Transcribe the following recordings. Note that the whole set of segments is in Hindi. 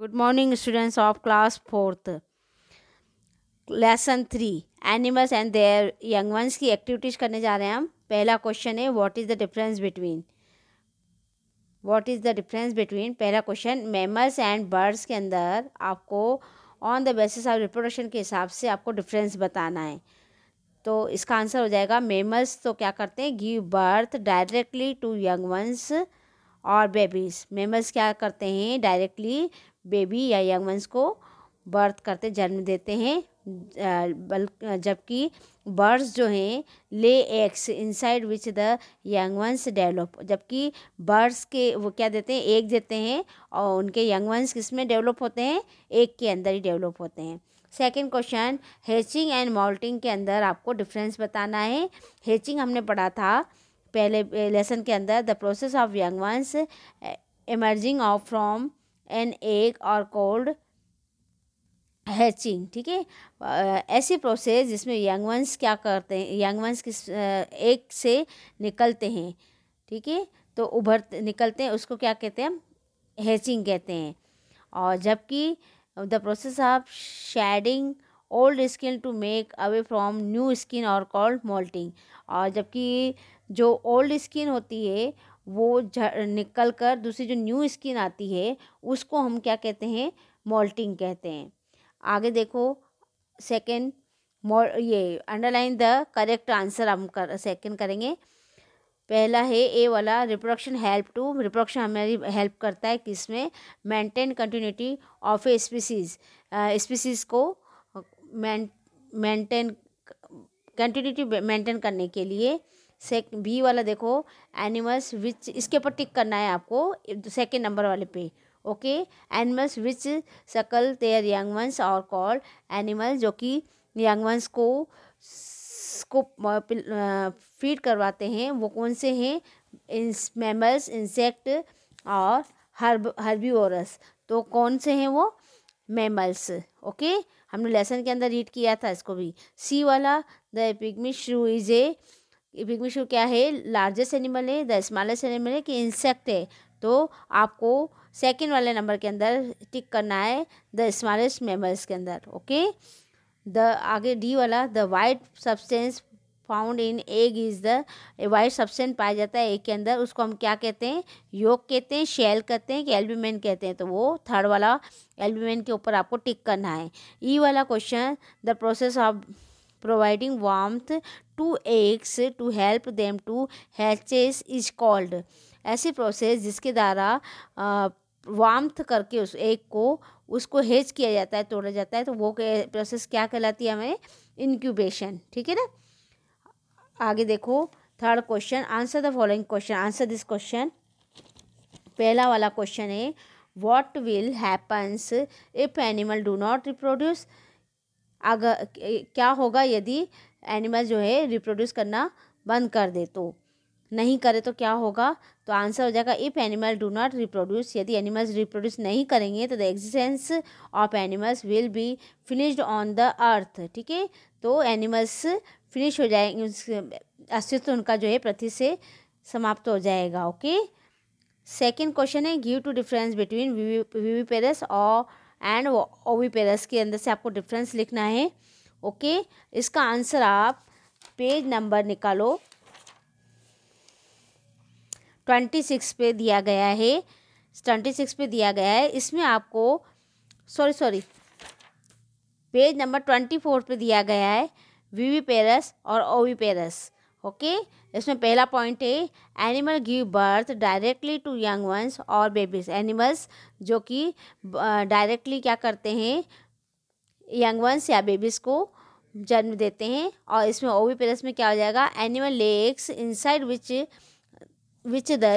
good morning students of class fourth lesson three animals and their young ones की एक्टिविटीज़ करने जा रहे हैं हम पहला क्वेश्चन है what is the difference between what is the difference between पहला क्वेश्चन मेमल्स एंड बर्ड्स के अंदर आपको on the basis of reproduction के हिसाब से आपको डिफरेंस बताना है तो इसका आंसर हो जाएगा मेमल्स तो क्या करते हैं give birth directly to young ones और बेबीज़ मेमल्स क्या करते हैं डायरेक्टली बेबी या यंग वंस को बर्थ करते जन्म देते हैं बल जबकि बर्ड्स जो हैं lay eggs inside which the young ones develop जबकि बर्ड्स के वो क्या देते हैं एक देते हैं और उनके यंग वंस किस में डेवलप होते हैं एक के अंदर ही डेवलप होते हैं second question hatching and moulting के अंदर आपको डिफरेंस बताना है हेचिंग हमने पढ़ा था पहले लेसन के अंदर the process of young ones emerging of from an egg और कोल्ड हैचिंग ठीक है ऐसी प्रोसेस जिसमें यंग वंस क्या करते हैं यंग वंस किस एक से निकलते हैं ठीक है तो उभर निकलते हैं उसको क्या कहते हैं हैचिंग कहते हैं और जबकि the process of shedding old skin to make away from new skin और कॉल्ड मोल्टिंग और जबकि जो ओल्ड स्किन होती है वो निकल कर दूसरी जो न्यू स्किन आती है उसको हम क्या कहते हैं मोल्टिंग कहते हैं आगे देखो सेकेंड ये अंडरलाइन द करेक्ट आंसर हम कर सेकेंड करेंगे पहला है ए वाला रिप्रोडक्शन हेल्प टू रिप्रोडक्शन हमारी हेल्प करता है में maintain continuity of a species species को मैंटेन कंटिन्यूटी मेंटेन करने के लिए सेक बी वाला देखो एनिमल्स विच इसके ऊपर टिक करना है आपको सेकेंड नंबर वाले पे okay animals which suckle their young ones और कॉल एनिमल जो कि यंग वंस को को फीड करवाते हैं वो कौन से हैं इंस मैमल्स इंसेक्ट और हर्ब हर्बीओरस तो कौन से हैं वो मैमल्स ओके हमने लेसन के अंदर रीड किया था इसको भी सी वाला the pygmy shrew is a big mushroom क्या है लार्जेस्ट एनिमल है द स्मॉलेस्ट एनिमल है कि इंसेक्ट है तो आपको सेकेंड वाले नंबर के अंदर टिक करना है द स्मॉलेस्ट मेमल्स के अंदर ओके द आगे डी वाला the white substance found in egg is the white substance पाया जाता है एग के अंदर उसको हम क्या कहते हैं योग कहते हैं शेल कहते हैं कि एल्ब्यूमेन कहते हैं तो वो थर्ड वाला एल्ब्यूमेन के ऊपर आपको टिक करना है ई e वाला question the process of providing warmth to eggs to help them to hatches is called ऐसी प्रोसेस जिसके द्वारा वाम्थ करके उस एग को उसको हेज किया जाता है तोड़ा जाता है तो वो प्रोसेस क्या कहलाती है हमें इनक्यूबेशन ठीक है ना आगे देखो third question answer the following question answer this question पहला वाला क्वेश्चन है what will happens if animal do not reproduce अगर क्या होगा यदि एनिमल जो है रिप्रोड्यूस करना बंद कर दे तो नहीं करे तो क्या होगा तो आंसर हो जाएगा if animal do not reproduce यदि एनिमल्स रिप्रोड्यूस नहीं करेंगे तो the existence of animals will be finished on the earth ठीक है तो एनिमल्स फिनिश हो जाएंगे अस्तित्व उनका जो है पृथ्वी से समाप्त हो जाएगा ओके सेकेंड क्वेश्चन है give two difference between viviparous और एंड ओवी पेरस के अंदर से आपको डिफरेंस लिखना है ओके इसका आंसर आप पेज नंबर निकालो ट्वेंटी सिक्स पे दिया गया है ट्वेंटी सिक्स पे दिया गया है इसमें आपको sorry sorry page number twenty four पे दिया गया है वी वी पेरस और ओवी पेरस ओके इसमें पहला पॉइंट है animal give birth directly to young ones और बेबीज एनिमल्स जो कि डायरेक्टली क्या करते हैं यंग वंस या बेबीज़ को जन्म देते हैं और इसमें वी प्लस में क्या हो जाएगा animal lays inside which which the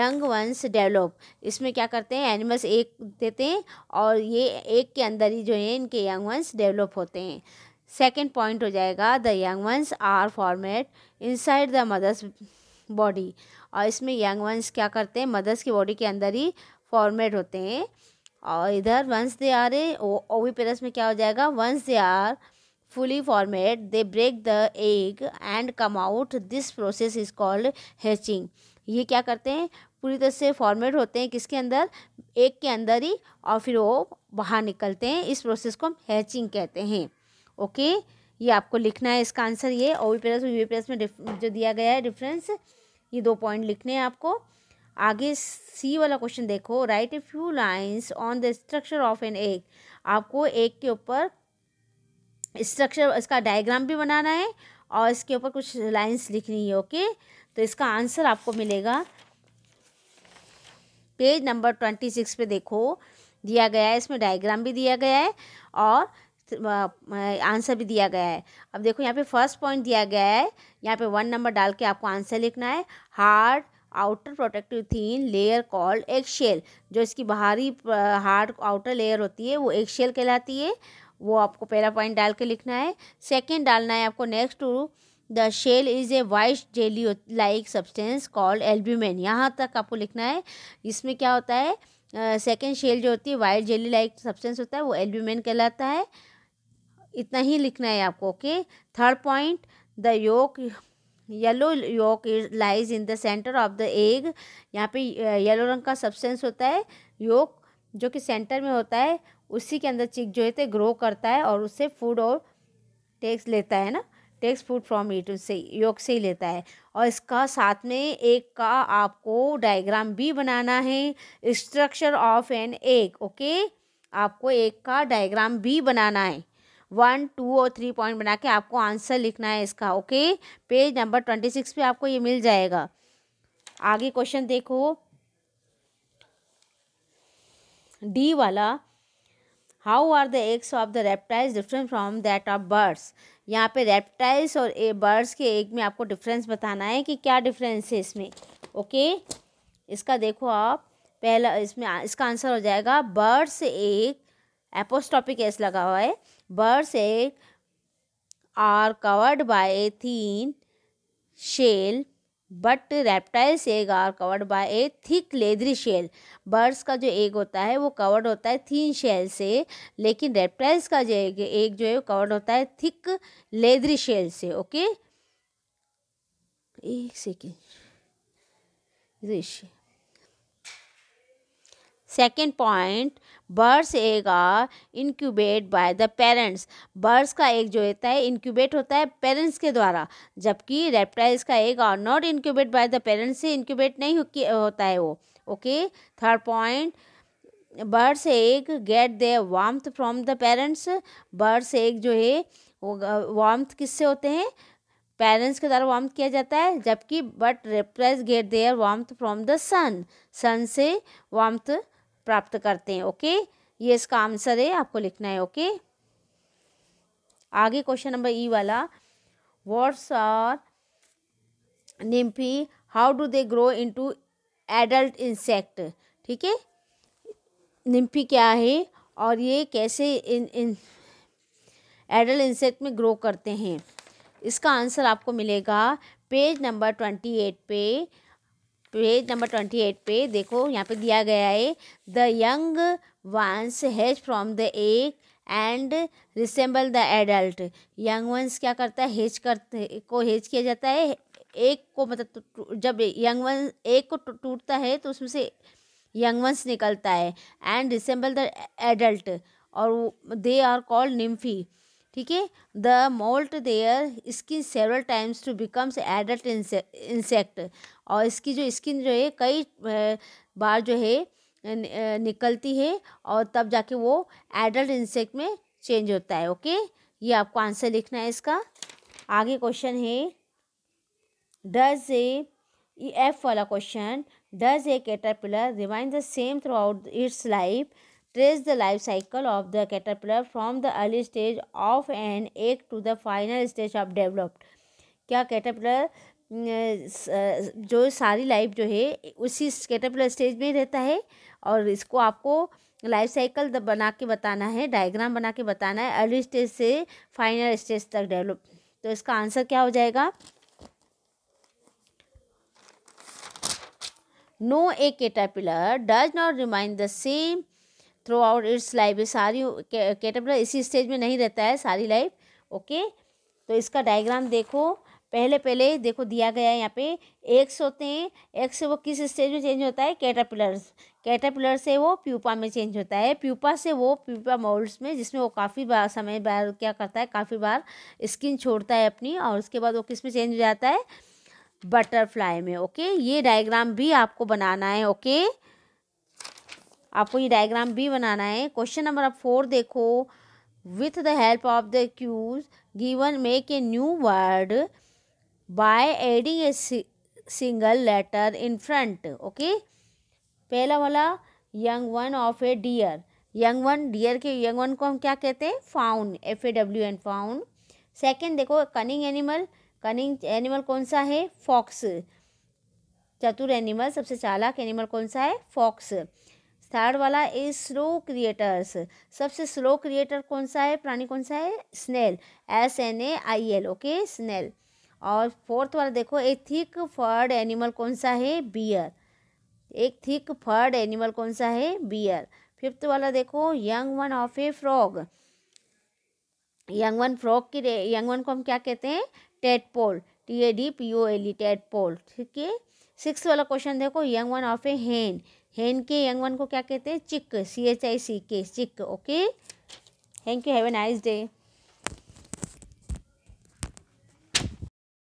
young ones develop इसमें क्या करते हैं एनिमल्स एक देते हैं और ये एक के अंदर ही जो है इनके यंग वंस डेवलप होते हैं सेकेंड पॉइंट हो जाएगा the young ones are formed inside the mother's body और इसमें यंग वंस क्या करते हैं मदर्स की बॉडी के अंदर ही फॉर्मेट होते हैं और इधर वंस दे आर ए पेरस में क्या हो जाएगा once they are fully formed they break the egg and come out this process is called hatching ये क्या करते हैं पूरी तरह से फॉर्मेट होते हैं किसके अंदर एग के अंदर ही और फिर वो बाहर निकलते हैं इस प्रोसेस को हम हैचिंग कहते हैं ओके ये आपको लिखना है इसका आंसर ये O V plus V plus में जो दिया गया है डिफरेंस ये दो पॉइंट लिखने हैं आपको आगे सी वाला क्वेश्चन देखो write a few lines on the structure of an egg आपको एग के ऊपर स्ट्रक्चर इसका डायग्राम भी बनाना है और इसके ऊपर कुछ लाइंस लिखनी है ओके तो इसका आंसर आपको मिलेगा पेज नंबर ट्वेंटी सिक्स पे देखो दिया गया है इसमें डायग्राम भी दिया गया है और आंसर भी दिया गया है अब देखो यहाँ पे फर्स्ट पॉइंट दिया गया है यहाँ पे वन नंबर डाल के आपको आंसर लिखना है hard outer protective thin layer called egg shell जो इसकी बाहरी हार्ड आउटर लेयर होती है वो एग शेल कहलाती है वो आपको पहला पॉइंट डाल के लिखना है सेकेंड डालना है आपको next to the shell is a white jelly like substance called albumen यहाँ तक आपको लिखना है इसमें क्या होता है सेकेंड uh, शेल जो होती है वाइट जेली लाइक सब्सटेंस होता है वो एल्ब्यूमेन कहलाता है इतना ही लिखना है आपको okay third point the yolk yellow yolk lies in the centre of the egg यहाँ पे येलो रंग का सब्सटेंस होता है योक जो कि सेंटर में होता है उसी के अंदर चिक जो है ग्रो करता है और उससे फूड और टेक्स लेता है ना टेक्स फूड फ्रॉम इट उससे योग से ही लेता है और इसका साथ में एक का आपको डायग्राम भी बनाना है structure of an egg okay आपको एक का डायग्राम भी बनाना है वन टू और थ्री पॉइंट बना के आपको आंसर लिखना है इसका okay page number twenty six पे आपको ये मिल जाएगा आगे क्वेश्चन देखो डी वाला how are the eggs of the reptiles different from that of birds यहाँ पे रेप्टाइल्स और ए बर्ड्स के एग में आपको डिफरेंस बताना है कि क्या डिफरेंस है इसमें ओके इसका देखो आप पहला इसमें इसका आंसर हो जाएगा बर्ड्स एक एपोस्टॉपिक एस लगा हुआ है Bersek are covered by a thin shell but reptiles egg are covered by a thick leathery shell birds का जो एग होता है वो कवर्ड होता है थीन शेल से लेकिन रेप्टाइल्स का जो एग एग जो है वो कवर्ड होता है थिक लेदरी शेल से ओके एक second Rishi second point birds egg are incubate by the parents birds का एग जो होता है इनक्यूबेट होता है पेरेंट्स के द्वारा जबकि रेप्टाइल्स का egg are not incubate by the parents से इंक्यूबेट नहीं हो, होता है वो okay third point birds egg get the warmth from the parents birds egg जो है वो वार्म्थ किससे होते हैं पेरेंट्स के द्वारा वार्म किया जाता है जबकि but reptiles get their warm from the sun sun से वार्म प्राप्त करते हैं ओके ये इसका आंसर है आपको लिखना है ओके आगे क्वेश्चन नंबर ई वाला what's are nymphs how do they grow into adult insect ठीक है निम्फी क्या है और ये कैसे इन इन एडल्ट इंसेक्ट में ग्रो करते हैं इसका आंसर आपको मिलेगा पेज नंबर ट्वेंटी एट पे पेज तो नंबर ट्वेंटी एट पे देखो यहाँ पे दिया गया है the young ones hatch from the egg and resemble the adult young ones क्या करता है हेज करते को हेज किया जाता है एक को मतलब जब यंग वंस एक को टूटता है तो उसमें से यंग वंस निकलता है एंड रिसेंबल द एडल्ट और दे आर कॉल्ड निम्फी ठीक है the moult their skin several times to becomes adult insect और इसकी जो स्किन जो है कई बार जो है निकलती है और तब जाके वो एडल्ट इंसेक्ट में चेंज होता है ओके ये आपको आंसर लिखना है इसका आगे क्वेश्चन है डज ए एफ वाला question does a caterpillar remind the same throughout its life trace the life cycle of the caterpillar from the early stage of and egg to the final stage of developed क्या कैटरपिलर जो सारी लाइफ जो है उसी कैटरपिलर स्टेज में रहता है और इसको आपको लाइफ साइकिल बना के बताना है डायग्राम बना के बताना है अर्ली स्टेज से फाइनल स्टेज तक डेवलप तो इसका आंसर क्या हो जाएगा no a caterpillar does not remind the same throughout its life सारी कैटरपिलर इसी स्टेज में नहीं रहता है सारी लाइफ ओके तो इसका डायग्राम देखो पहले पहले देखो दिया गया है यहाँ पे एक्स होते हैं एक्स से वो किस स्टेज में चेंज होता है कैटापिलर्स कैटरपिलर से वो प्यूपा में चेंज होता है प्यूपा से वो प्यूपा मोल्ड्स में जिसमें वो काफ़ी बार समय बार क्या करता है काफ़ी बार स्किन छोड़ता है अपनी और उसके बाद वो किस में चेंज हो जाता है बटरफ्लाई में ओके ये डायग्राम भी आपको बनाना है ओके आपको ये डायग्राम भी बनाना है क्वेश्चन नंबर आप फोर देखो with the help of the clues given make a new word by adding a single letter in front okay पहला वाला young one of a deer young one deer के यंग वन को हम क्या कहते हैं fawn F A W N fawn second देखो कनिंग एनिमल कनिंग एनिमल कौन सा है फॉक्स चतुर एनिमल सबसे चालाक एनिमल कौन सा है फॉक्स थर्ड वाला इज स्लो क्रिएटर्स सबसे स्लो क्रिएटर कौन सा है प्राणी कौन सा है snail S N A I L okay snail और फोर्थ वाला देखो ए थिक फर्ड एनिमल कौन सा है बियर एक थिक फर्ड एनिमल कौन सा है बियर फिफ्थ वाला देखो young one of a frog young one frog की यंग वन को हम क्या कहते हैं tadpole T A D P O L E e, tadpole ठीक है सिक्स वाला क्वेश्चन देखो young one of a hen hen के यंग वन को क्या कहते हैं चिक सी एच आई सी के chick okay thank you have a nice day